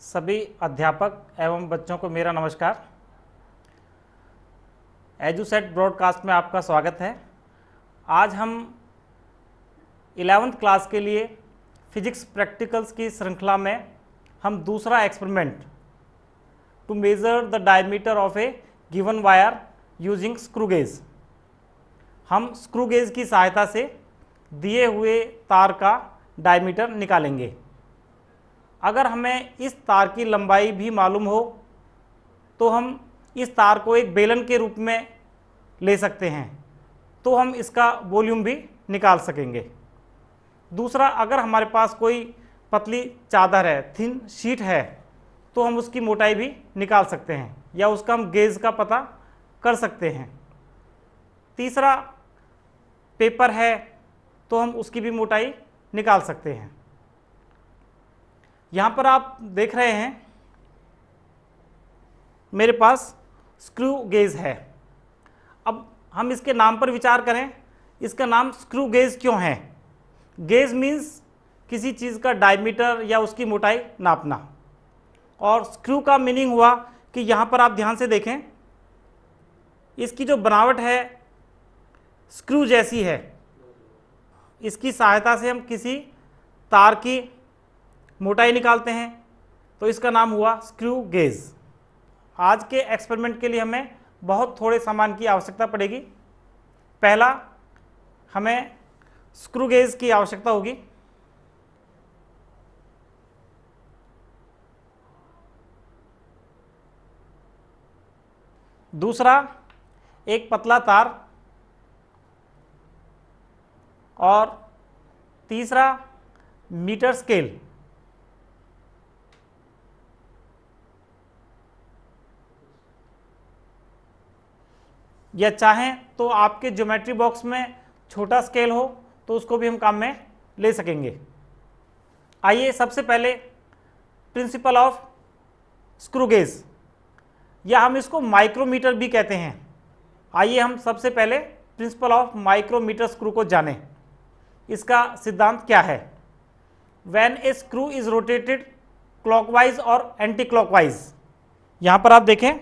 सभी अध्यापक एवं बच्चों को मेरा नमस्कार एजुसेट ब्रॉडकास्ट में आपका स्वागत है आज हम इलेवेंथ क्लास के लिए फिजिक्स प्रैक्टिकल्स की श्रृंखला में हम दूसरा experiment to measure the diameter of a given wire using screw gauge हम स्क्रूगेज की सहायता से दिए हुए तार का डायमीटर निकालेंगे अगर हमें इस तार की लंबाई भी मालूम हो तो हम इस तार को एक बेलन के रूप में ले सकते हैं तो हम इसका वॉल्यूम भी निकाल सकेंगे दूसरा अगर हमारे पास कोई पतली चादर है थिन शीट है तो हम उसकी मोटाई भी निकाल सकते हैं या उसका हम गेज का पता कर सकते हैं तीसरा पेपर है तो हम उसकी भी मोटाई निकाल सकते हैं यहाँ पर आप देख रहे हैं मेरे पास स्क्रू गेज है अब हम इसके नाम पर विचार करें इसका नाम स्क्रू गेज क्यों है गेज मीन्स किसी चीज़ का डायमीटर या उसकी मोटाई नापना और स्क्रू का मीनिंग हुआ कि यहाँ पर आप ध्यान से देखें इसकी जो बनावट है स्क्रू जैसी है इसकी सहायता से हम किसी तार की मोटाई निकालते हैं तो इसका नाम हुआ स्क्रू गेज आज के एक्सपेरिमेंट के लिए हमें बहुत थोड़े सामान की आवश्यकता पड़ेगी पहला हमें स्क्रू गेज की आवश्यकता होगी दूसरा एक पतला तार और तीसरा मीटर स्केल या चाहें तो आपके ज्योमेट्री बॉक्स में छोटा स्केल हो तो उसको भी हम काम में ले सकेंगे आइए सबसे पहले प्रिंसिपल ऑफ स्क्रूगेज या हम इसको माइक्रोमीटर भी कहते हैं आइए हम सबसे पहले प्रिंसिपल ऑफ माइक्रोमीटर स्क्रू को जानें इसका सिद्धांत क्या है when a screw is rotated clockwise और एंटी क्लॉकवाइज यहाँ पर आप देखें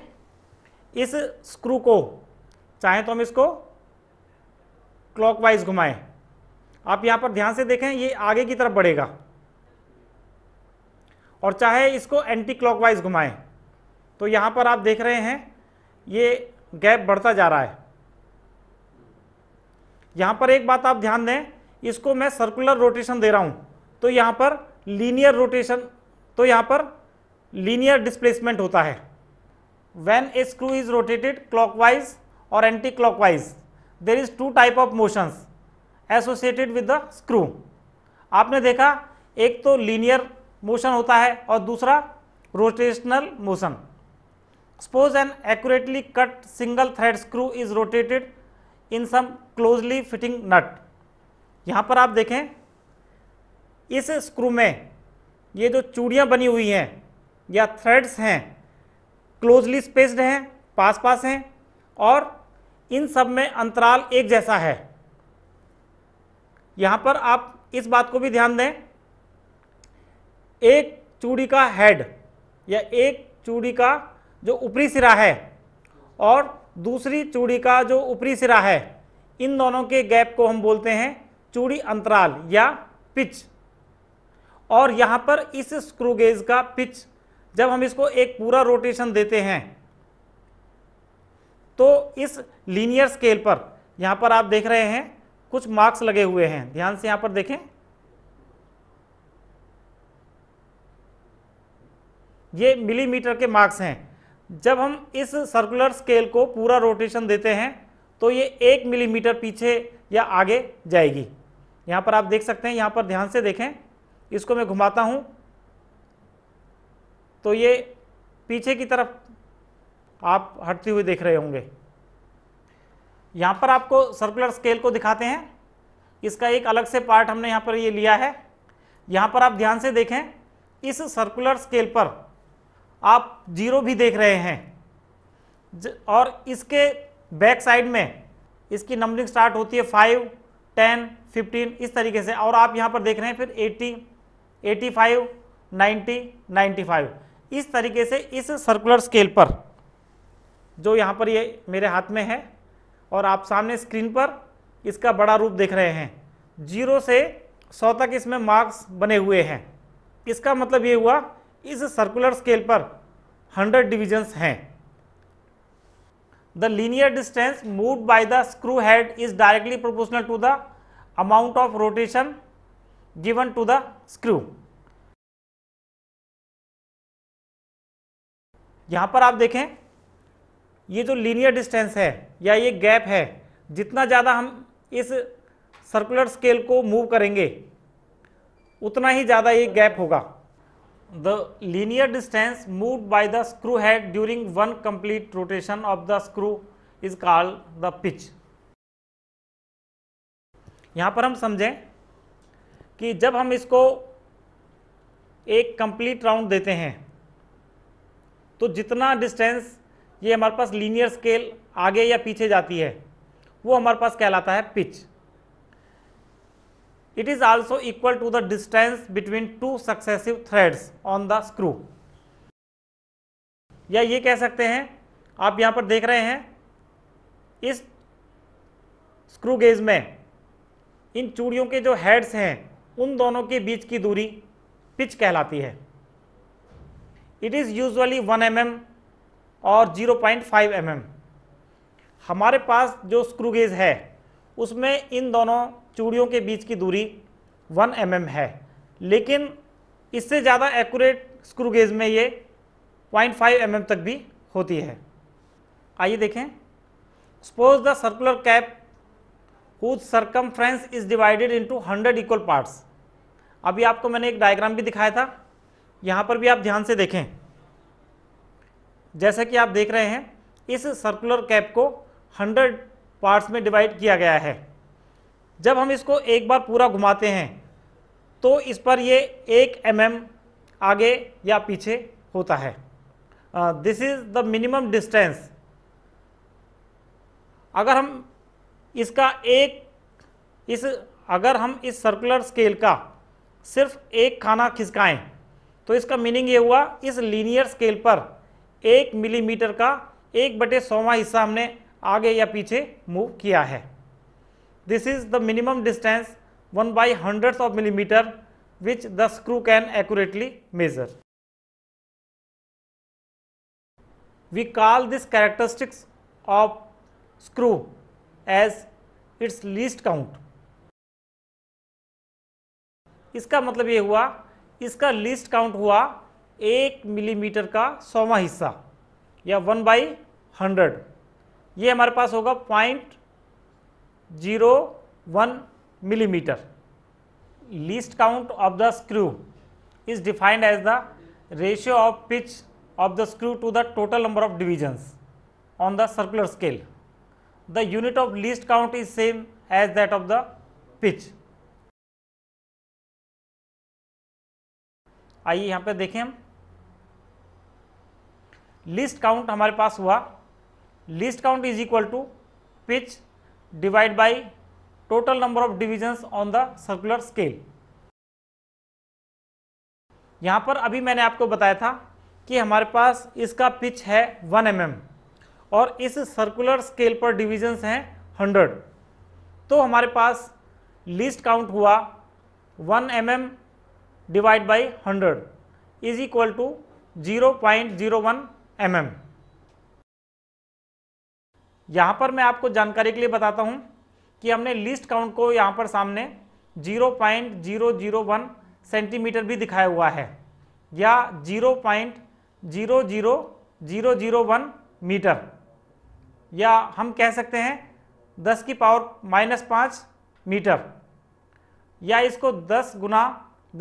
इस स्क्रू को चाहे तो हम इसको क्लॉकवाइज घुमाएं आप यहां पर ध्यान से देखें ये आगे की तरफ बढ़ेगा और चाहे इसको एंटी क्लॉकवाइज घुमाएं तो यहां पर आप देख रहे हैं ये गैप बढ़ता जा रहा है यहां पर एक बात आप ध्यान दें इसको मैं सर्कुलर रोटेशन दे रहा हूं तो यहां पर लीनियर रोटेशन तो यहां पर लीनियर डिस्प्लेसमेंट होता है when a screw is rotated clockwise और anti clockwise there is two type of motions associated with the screw आपने देखा एक तो लीनियर मोशन होता है और दूसरा rotational motion suppose an accurately cut single thread screw is rotated in some closely fitting nut यहाँ पर आप देखें इस स्क्रू में ये जो चूड़ियाँ बनी हुई हैं या थ्रेड्स हैं क्लोजली स्पेस्ड हैं पास पास हैं और इन सब में अंतराल एक जैसा है यहां पर आप इस बात को भी ध्यान दें एक चूड़ी का हेड या एक चूड़ी का जो ऊपरी सिरा है और दूसरी चूड़ी का जो ऊपरी सिरा है इन दोनों के गैप को हम बोलते हैं चूड़ी अंतराल या पिच और यहाँ पर इस स्क्रूगेज का पिच जब हम इसको एक पूरा रोटेशन देते हैं तो इस लीनियर स्केल पर यहाँ पर आप देख रहे हैं कुछ मार्क्स लगे हुए हैं ध्यान से यहाँ पर देखें ये मिलीमीटर के मार्क्स हैं जब हम इस सर्कुलर स्केल को पूरा रोटेशन देते हैं तो ये एक मिलीमीटर पीछे या आगे जाएगी यहाँ पर आप देख सकते हैं यहाँ पर ध्यान से देखें इसको मैं घुमाता हूँ तो ये पीछे की तरफ आप हटते हुए देख रहे होंगे यहाँ पर आपको सर्कुलर स्केल को दिखाते हैं इसका एक अलग से पार्ट हमने यहाँ पर ये लिया है यहाँ पर आप ध्यान से देखें इस सर्कुलर स्केल पर आप जीरो भी देख रहे हैं और इसके बैक साइड में इसकी नंबरिंग स्टार्ट होती है फाइव टेन फिफ्टीन इस तरीके से और आप यहाँ पर देख रहे हैं फिर eighty eighty five ninety ninety five इस तरीके से इस सर्कुलर स्केल पर जो यहाँ पर ये मेरे हाथ में है और आप सामने स्क्रीन पर इसका बड़ा रूप देख रहे हैं जीरो से सौ तक इसमें मार्क्स बने हुए हैं इसका मतलब ये हुआ इस सर्कुलर स्केल पर हंड्रेड डिविजन्स हैं the linear distance move by the screw head is directly proportional to the amount of rotation given to the screw यहां पर आप देखें ये जो लीनियर डिस्टेंस है या ये गैप है जितना ज़्यादा हम इस सर्कुलर स्केल को मूव करेंगे उतना ही ज़्यादा ये गैप होगा the linear distance move by the screw head during one complete rotation of the screw is called the pitch यहाँ पर हम समझें कि जब हम इसको एक कंप्लीट राउंड देते हैं तो जितना डिस्टेंस ये हमारे पास लीनियर स्केल आगे या पीछे जाती है वो हमारे पास कहलाता है pitch it is also equal to the distance between two successive threads on the screw या ये कह सकते हैं आप यहां पर देख रहे हैं इस स्क्रू गेज में इन चूड़ियों के जो हेड्स हैं उन दोनों के बीच की दूरी पिच कहलाती है it is usually one m m और 0.5 पॉइंट mm. हमारे पास जो स्क्रू गेज है उसमें इन दोनों चूड़ियों के बीच की दूरी 1 mm है लेकिन इससे ज़्यादा एक्यूरेट स्क्रू गेज में ये 0.5 फाइव mm तक भी होती है आइए देखें suppose the circular cap whose फ्रेंस is divided into hundred equal parts अभी आपको मैंने एक डायग्राम भी दिखाया था यहाँ पर भी आप ध्यान से देखें जैसे कि आप देख रहे हैं इस सर्कुलर कैप को 100 पार्ट्स में डिवाइड किया गया है जब हम इसको एक बार पूरा घुमाते हैं तो इस पर ये एक एम mm आगे या पीछे होता है this is the minimum distance अगर हम इसका एक इस अगर हम इस सर्कुलर स्केल का सिर्फ एक खाना खिसकाएं तो इसका मीनिंग ये हुआ इस लीनियर स्केल पर एक मिलीमीटर का एक बटे सौवा हिस्सा हमने आगे या पीछे मूव किया है this is the minimum distance one by hundred of millimetre which the screw can accurately measure we call this characteristics of screw as its least count इसका मतलब ये हुआ इसका लीस्ट काउंट हुआ एक मिलीमीटर का सौवा हिस्सा या वन बाई हंड्रेड ये हमारे पास होगा point zero one millimetre least count of the screw is defined as the ratio of pitch of the screw to the total number of divisions on the circular scale the unit of least count is same as that of the pitch आइए यहाँ पे देखें हम list count हमारे पास हुआ least count is equal to pitch divide by total number of divisions on the circular scale यहाँ पर अभी मैंने आपको बताया था कि हमारे पास इसका पिच है 1 एम mm और इस सर्कुलर स्केल पर डिविजन्स हैं 100 तो हमारे पास लिस्ट काउंट हुआ 1 m m divide by hundred is equal to zero point zero one m mm. यहां पर मैं आपको जानकारी के लिए बताता हूं कि हमने लिस्ट काउंट को यहां पर सामने 0.001 सेंटीमीटर भी दिखाया हुआ है या 0.00001 मीटर या हम कह सकते हैं 10 की पावर माइनस पाँच मीटर या इसको 10 गुना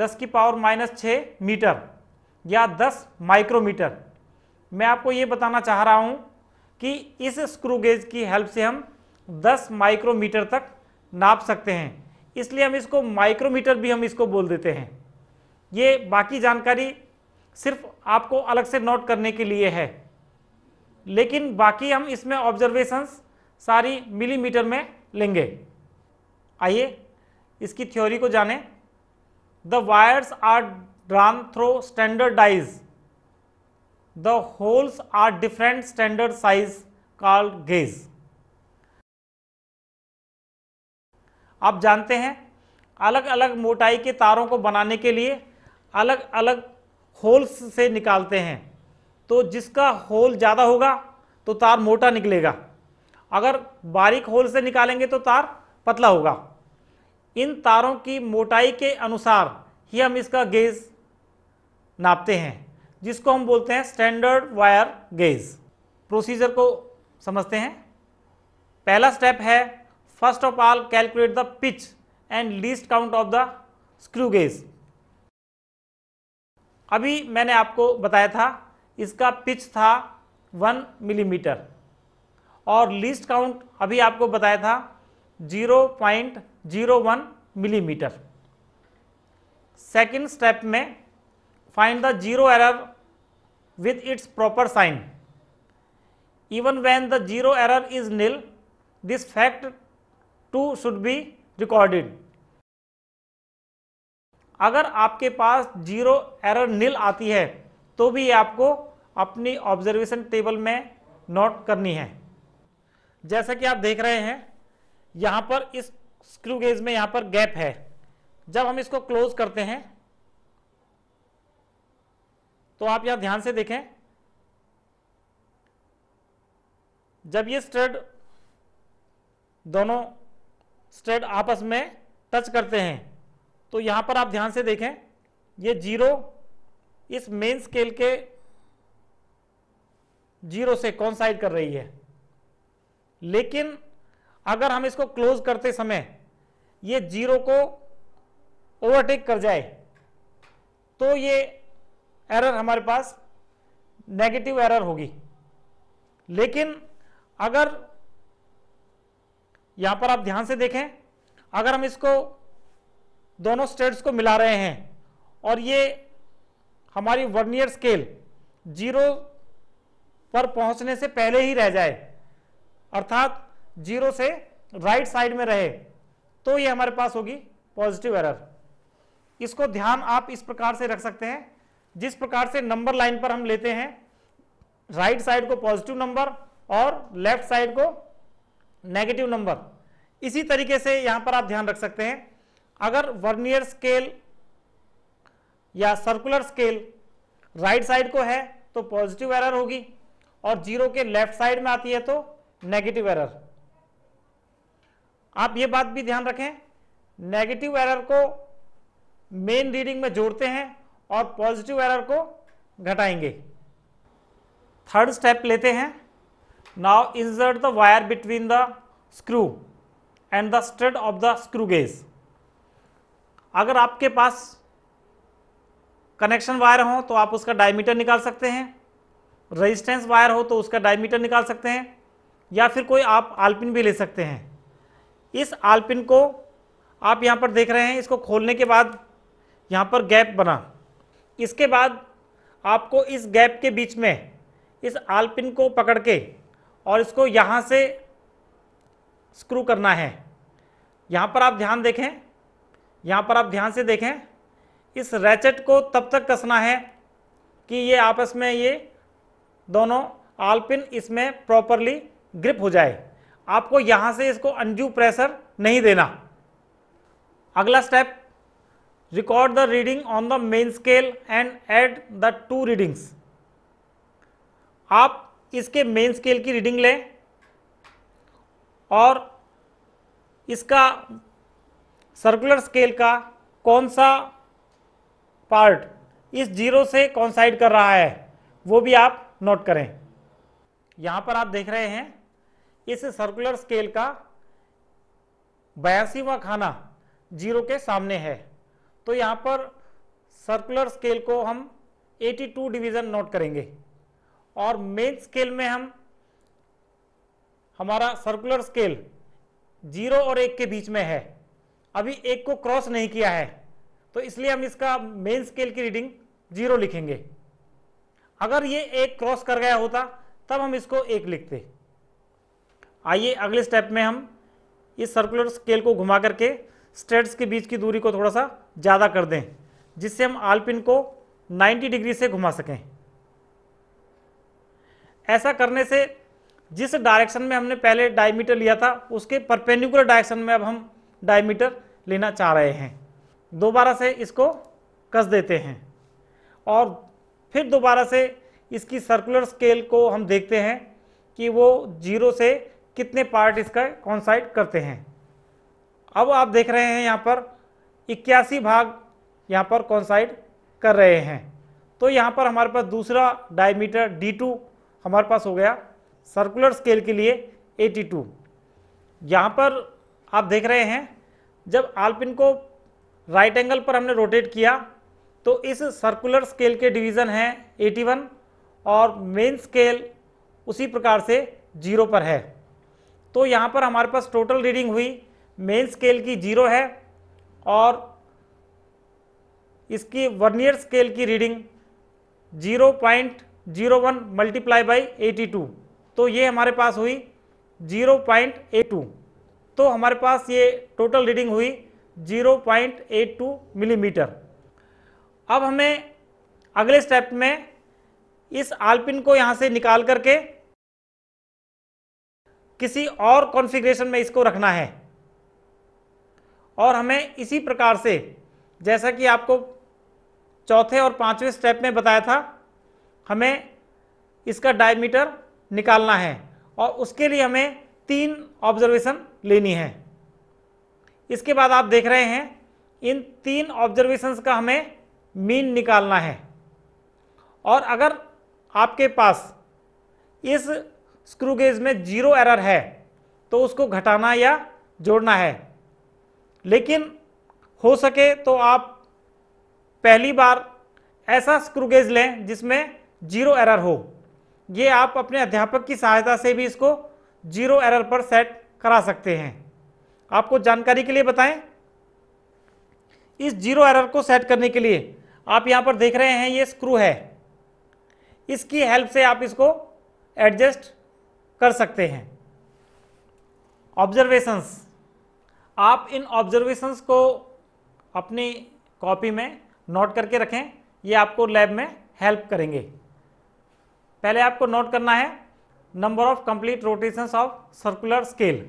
10 की पावर माइनस छः मीटर या 10 माइक्रोमीटर मैं आपको ये बताना चाह रहा हूँ कि इस स्क्रू गेज की हेल्प से हम 10 माइक्रोमीटर तक नाप सकते हैं इसलिए हम इसको माइक्रोमीटर भी हम इसको बोल देते हैं ये बाकी जानकारी सिर्फ आपको अलग से नोट करने के लिए है लेकिन बाकी हम इसमें ऑब्जर्वेशंस सारी मिलीमीटर में लेंगे आइए इसकी थ्योरी को जानें the wires are drawn through standardised the holes are different standard size called gauge आप जानते हैं अलग अलग मोटाई के तारों को बनाने के लिए अलग अलग होल्स से निकालते हैं तो जिसका होल ज़्यादा होगा तो तार मोटा निकलेगा अगर बारीक होल से निकालेंगे तो तार पतला होगा इन तारों की मोटाई के अनुसार ही हम इसका गेज नापते हैं जिसको हम बोलते हैं स्टैंडर्ड वायर गेज प्रोसीजर को समझते हैं पहला स्टेप है first of all calculate the pitch and least count of the screw gauge अभी मैंने आपको बताया था इसका पिच था वन मिलीमीटर और लीस्ट काउंट अभी आपको बताया था zero point zero one millimetre second step में find the zero error with its proper sign even when the zero error is nil this fact too should be recorded अगर आपके पास zero error नील आती है तो भी आपको अपनी ऑब्जर्वेशन टेबल में नोट करनी है जैसा कि आप देख रहे हैं यहाँ पर इस स्क्रू गेज में यहाँ पर गैप है जब हम इसको क्लोज करते हैं तो आप यहां ध्यान से देखें जब ये स्ट्रेड दोनों स्ट्रेड आपस में टच करते हैं तो यहां पर आप ध्यान से देखें ये जीरो इस मेन स्केल के जीरो से कौन साइड कर रही है लेकिन अगर हम इसको क्लोज करते समय ये जीरो को ओवरटेक कर जाए तो ये एरर हमारे पास नेगेटिव एरर होगी लेकिन अगर यहां पर आप ध्यान से देखें अगर हम इसको दोनों स्टेट्स को मिला रहे हैं और ये हमारी वर्नियर स्केल जीरो पर पहुंचने से पहले ही रह जाए अर्थात जीरो से राइट साइड में रहे तो ये हमारे पास होगी पॉजिटिव एरर इसको ध्यान आप इस प्रकार से रख सकते हैं जिस प्रकार से नंबर लाइन पर हम लेते हैं राइट साइड को पॉजिटिव नंबर और लेफ्ट साइड को नेगेटिव नंबर इसी तरीके से यहां पर आप ध्यान रख सकते हैं अगर वर्नियर स्केल या सर्कुलर स्केल राइट साइड को है तो पॉजिटिव एरर होगी और जीरो के लेफ्ट साइड में आती है तो नेगेटिव एरर आप ये बात भी ध्यान रखें नेगेटिव एरर को मेन रीडिंग में जोड़ते हैं और पॉजिटिव एरर को घटाएंगे थर्ड स्टेप लेते हैं now insert the wire between the screw and the stud of the screw gauge अगर आपके पास कनेक्शन वायर हो तो आप उसका डायमीटर निकाल सकते हैं रेजिस्टेंस वायर हो तो उसका डायमीटर निकाल सकते हैं या फिर कोई आप आलपिन भी ले सकते हैं इस आलपिन को आप यहाँ पर देख रहे हैं इसको खोलने के बाद यहाँ पर गैप बना इसके बाद आपको इस गैप के बीच में इस आलपिन को पकड़ के और इसको यहाँ से स्क्रू करना है यहाँ पर आप ध्यान देखें यहाँ पर आप ध्यान से देखें इस रैचेट को तब तक कसना है कि ये आपस में ये दोनों आलपिन इसमें प्रॉपरली ग्रिप हो जाए आपको यहाँ से इसको अनजू प्रेशर नहीं देना अगला step record the reading on the main scale and add the two readings आप इसके मेन स्केल की रीडिंग लें और इसका सर्कुलर स्केल का कौन सा पार्ट इस जीरो से साइड कर रहा है वो भी आप नोट करें यहाँ पर आप देख रहे हैं इस सर्कुलर स्केल का बयासीवा खाना जीरो के सामने है तो यहाँ पर सर्कुलर स्केल को हम 82 डिवीजन नोट करेंगे और मेन स्केल में हम हमारा सर्कुलर स्केल जीरो और एक के बीच में है अभी एक को क्रॉस नहीं किया है तो इसलिए हम इसका मेन स्केल की रीडिंग जीरो लिखेंगे अगर ये एक क्रॉस कर गया होता तब हम इसको एक लिखते आइए अगले स्टेप में हम इस सर्कुलर स्केल को घुमा करके स्टेट्स के बीच की दूरी को थोड़ा सा ज़्यादा कर दें जिससे हम आलपिन को 90 डिग्री से घुमा सकें ऐसा करने से जिस डायरेक्शन में हमने पहले डायमीटर लिया था उसके परपेंडिकुलर डायरेक्शन में अब हम डायमीटर लेना चाह रहे हैं दोबारा से इसको कस देते हैं और फिर दोबारा से इसकी सर्कुलर स्केल को हम देखते हैं कि वो जीरो से कितने पार्ट इसका कॉन्साइड करते हैं अब आप देख रहे हैं यहाँ पर इक्यासी भाग यहाँ पर कॉन्साइड कर रहे हैं तो यहाँ पर हमारे पास दूसरा डायमीटर डी टू हमारे पास हो गया सर्कुलर स्केल के लिए 82 टू यहाँ पर आप देख रहे हैं जब आलपिन को राइट एंगल पर हमने रोटेट किया तो इस सर्कुलर स्केल के डिवीज़न हैं 81 और मेन स्केल उसी प्रकार से जीरो पर है तो यहाँ पर हमारे पास टोटल रीडिंग हुई मेन स्केल की जीरो है और इसकी वर्नियर स्केल की रीडिंग 0.01 मल्टीप्लाई बाई एटी तो ये हमारे पास हुई 0.82 तो हमारे पास ये टोटल रीडिंग हुई 0.82 मिलीमीटर अब हमें अगले स्टेप में इस आलपिन को यहाँ से निकाल करके किसी और कॉन्फ़िगरेशन में इसको रखना है और हमें इसी प्रकार से जैसा कि आपको चौथे और पांचवें स्टेप में बताया था हमें इसका डायमीटर निकालना है और उसके लिए हमें तीन ऑब्जर्वेशन लेनी है इसके बाद आप देख रहे हैं इन तीन ऑब्जर्वेशंस का हमें मीन निकालना है और अगर आपके पास इस स्क्रू गेज में जीरो एरर है तो उसको घटाना या जोड़ना है लेकिन हो सके तो आप पहली बार ऐसा स्क्रूगेज लें जिसमें जीरो एरर हो ये आप अपने अध्यापक की सहायता से भी इसको जीरो एरर पर सेट करा सकते हैं आपको जानकारी के लिए बताएं इस जीरो एरर को सेट करने के लिए आप यहाँ पर देख रहे हैं ये स्क्रू है इसकी हेल्प से आप इसको एडजस्ट कर सकते हैं ऑब्जर्वेशंस आप इन ऑब्जर्वेशंस को अपनी कॉपी में नोट करके रखें ये आपको लैब में हेल्प करेंगे पहले आपको नोट करना है number of complete rotations of circular scale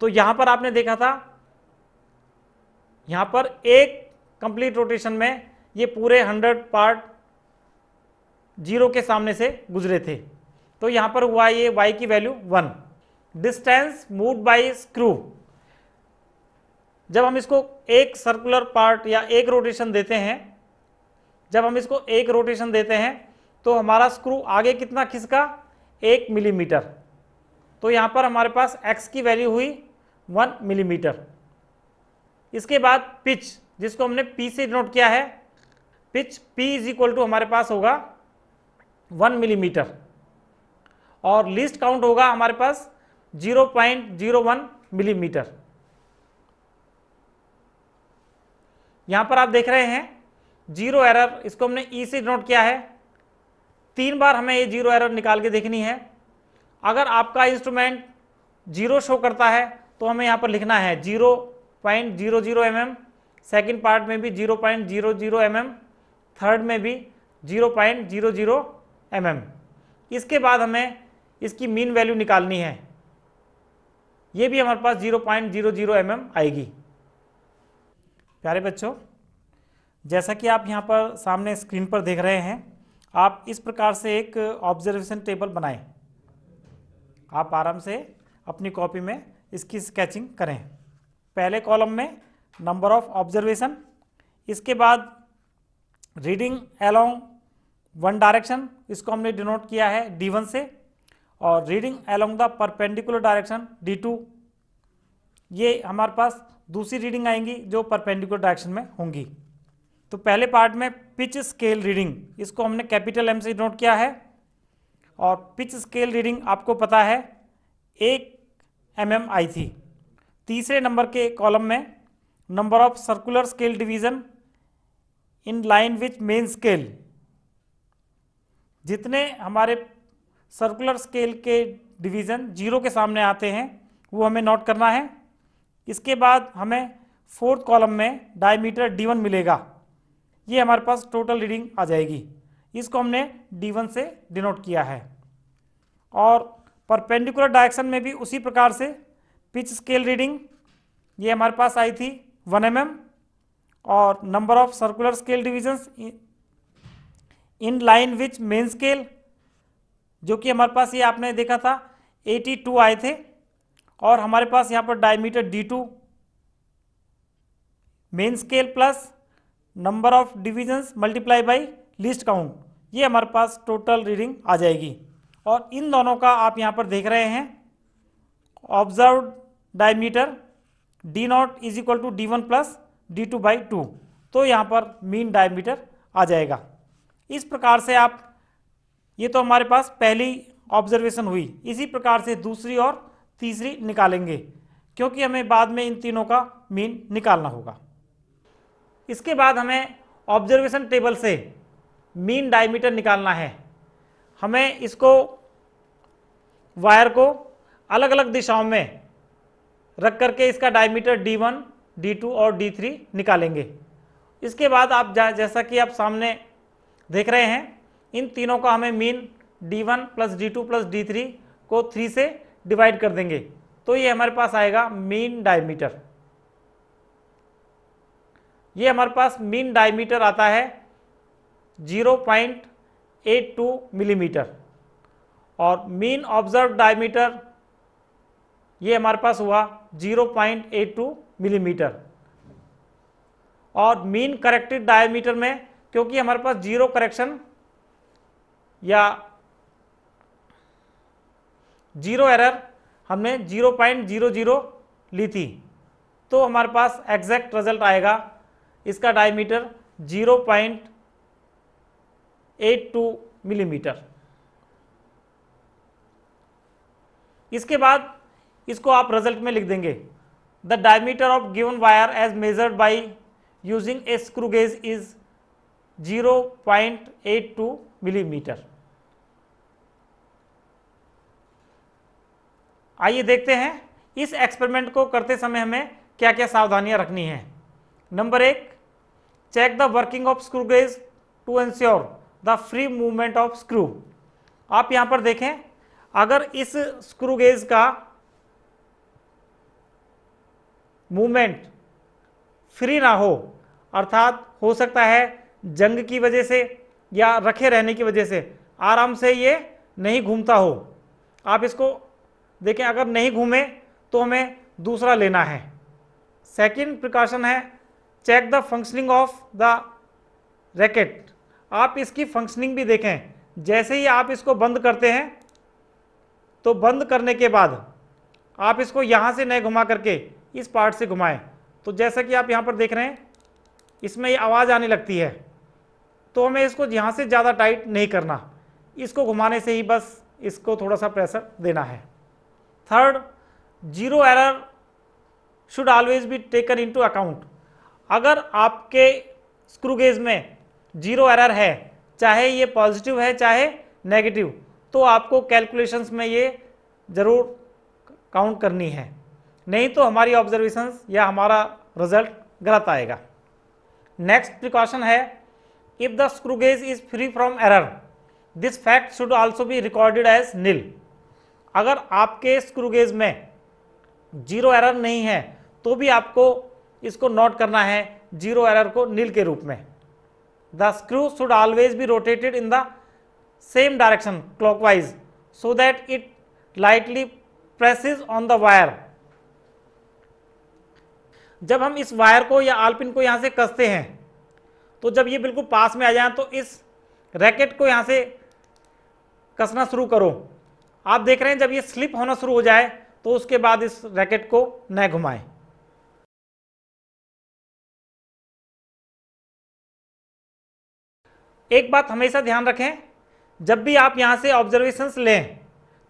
तो यहाँ पर आपने देखा था यहाँ पर एक कंप्लीट रोटेशन में ये पूरे हंड्रेड पार्ट जीरो के सामने से गुजरे थे तो यहाँ पर हुआ ये वाई की value one distance move by screw जब हम इसको एक सर्कुलर पार्ट या एक रोटेशन देते हैं जब हम इसको एक रोटेशन देते हैं तो हमारा स्क्रू आगे कितना खिसका एक मिलीमीटर तो यहाँ पर हमारे पास एक्स की वैल्यू हुई वन मिलीमीटर इसके बाद पिच जिसको हमने पी से नोट किया है pitch P is equal to हमारे पास होगा वन मिलीमीटर और लिस्ट काउंट होगा हमारे पास zero point zero one millimetre यहां पर आप देख रहे हैं जीरो एरर इसको हमने ई e से नोट किया है तीन बार हमें ये जीरो एरर निकाल के देखनी है अगर आपका इंस्ट्रूमेंट जीरो शो करता है तो हमें यहाँ पर लिखना है zero point zero zero m m second part में भी zero point zero zero m m third में भी zero point zero zero m m इसके बाद हमें इसकी मीन वैल्यू निकालनी है ये भी हमारे पास zero point zero zero m m आएगी प्यारे बच्चों जैसा कि आप यहाँ पर सामने स्क्रीन पर देख रहे हैं आप इस प्रकार से एक ऑब्जर्वेशन टेबल बनाएं आप आराम से अपनी कॉपी में इसकी स्केचिंग करें पहले कॉलम में नंबर ऑफ ऑब्जर्वेशन इसके बाद रीडिंग एलोंग वन डायरेक्शन इसको हमने डिनोट किया है डी वन से और reading along the perpendicular direction D two ये हमारे पास दूसरी रीडिंग आएंगी जो परपेंडिकुलर डायरेक्शन में होंगी तो पहले पार्ट में पिच स्केल रीडिंग इसको हमने कैपिटल एम से नोट किया है और पिच स्केल रीडिंग आपको पता है एक एम एम आई थी तीसरे नंबर के कॉलम में number of circular scale division in line which main scale जितने हमारे सर्कुलर स्केल के डिवीज़न जीरो के सामने आते हैं वो हमें नोट करना है इसके बाद हमें फोर्थ कॉलम में डायमीटर डी वन मिलेगा ये हमारे पास टोटल रीडिंग आ जाएगी इसको हमने डी वन से डिनोट किया है और परपेंडिकुलर डायरेक्शन में भी उसी प्रकार से पिच स्केल रीडिंग ये हमारे पास आई थी वन एम mm और number of circular scale divisions in line which main scale जो कि हमारे पास ये आपने देखा था 82 आए थे और हमारे पास यहाँ पर diameter D two main scale plus number of divisions multiply by least count ये हमारे पास टोटल रीडिंग आ जाएगी और इन दोनों का आप यहाँ पर देख रहे हैं observe diameter D nought is equal to D one plus D two by two तो यहाँ पर मीन डायमीटर आ जाएगा इस प्रकार से आप ये तो हमारे पास पहली ऑब्जर्वेशन हुई इसी प्रकार से दूसरी और तीसरी निकालेंगे क्योंकि हमें बाद में इन तीनों का मीन निकालना होगा इसके बाद हमें ऑब्जर्वेशन टेबल से मीन डायमीटर निकालना है हमें इसको वायर को अलग अलग दिशाओं में रख करके इसका डायमीटर D1, D2 और D3 निकालेंगे इसके बाद आप जैसा कि आप सामने देख रहे हैं इन तीनों का हमें mean D1 one plus D two plus D को 3 से डिवाइड कर देंगे तो ये हमारे पास आएगा मीन डायमीटर ये हमारे पास मीन डायमीटर आता है 0.82 मिलीमीटर और मीन ऑब्जर्व डायमीटर ये हमारे पास हुआ 0.82 मिलीमीटर और मीन करेक्टेड डायमीटर में क्योंकि हमारे पास जीरो करेक्शन या जीरो एरर हमने जीरो पॉइंट जीरो जीरो ली थी तो हमारे पास एग्जैक्ट रिजल्ट आएगा इसका diameter zero point eight two millimetre इसके बाद इसको आप रिजल्ट में लिख देंगे the diameter of given wire as measured by using a screw gauge is 0.82 millimetre आइए देखते हैं इस एक्सपेरिमेंट को करते समय हमें क्या क्या सावधानियां रखनी है नंबर एक check the working of screw gauge to ensure the free movement of screw आप यहां पर देखें अगर इस स्क्रू गेज का मूवमेंट फ्री ना हो अर्थात हो सकता है जंग की वजह से या रखे रहने की वजह से आराम से ये नहीं घूमता हो आप इसको देखें अगर नहीं घूमे तो हमें दूसरा लेना है सेकंड प्रिकॉशन है check the functioning of the ratchet आप इसकी फंक्शनिंग भी देखें जैसे ही आप इसको बंद करते हैं तो बंद करने के बाद आप इसको यहाँ से नहीं घुमा करके इस पार्ट से घुमाएं तो जैसा कि आप यहाँ पर देख रहे हैं इसमें ये आवाज़ आने लगती है तो हमें इसको यहाँ से ज़्यादा टाइट नहीं करना इसको घुमाने से ही बस इसको थोड़ा सा प्रेशर देना है zero error should always be taken into account अगर आपके स्क्रूगेज में जीरो एरर है चाहे ये पॉजिटिव है चाहे नेगेटिव तो आपको कैलकुलेशंस में ये ज़रूर काउंट करनी है नहीं तो हमारी ऑब्जर्वेशंस या हमारा रिजल्ट गलत आएगा next precaution is if the screw gauge is free from error this fact should also be recorded as nil अगर आपके स्क्रूगेज में जीरो एरर नहीं है तो भी आपको इसको नोट करना है जीरो एरर को नील के रूप में the screw should always be rotated in the same direction clockwise so that it lightly presses on the wire जब हम इस वायर को या आलपिन को यहाँ से कसते हैं तो जब ये बिल्कुल पास में आ जाए तो इस रैकेट को यहाँ से कसना शुरू करो आप देख रहे हैं जब ये स्लिप होना शुरू हो जाए तो उसके बाद इस रैकेट को न घुमाएं एक बात हमेशा ध्यान रखें जब भी आप यहाँ से ऑब्जर्वेशंस लें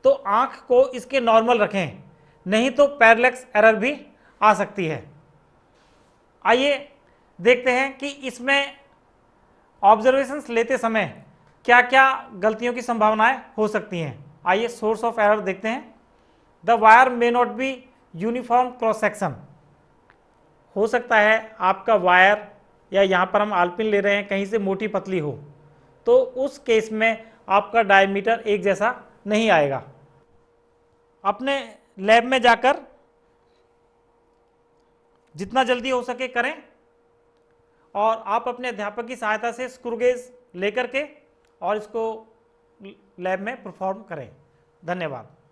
तो आँख को इसके नॉर्मल रखें नहीं तो पैरलेक्स एरर भी आ सकती है आइए देखते हैं कि इसमें ऑब्जर्वेशंस लेते समय क्या क्या गलतियों की संभावनाएं हो सकती हैं आइए सोर्स ऑफ एरर देखते हैं the wire may not be uniform cross section हो सकता है आपका वायर या यहाँ पर हम आलपिन ले रहे हैं कहीं से मोटी पतली हो तो उस केस में आपका डायमीटर एक जैसा नहीं आएगा अपने लैब में जाकर जितना जल्दी हो सके करें और आप अपने अध्यापक की सहायता से स्क्रूगेज लेकर के और इसको लैब में परफॉर्म करें धन्यवाद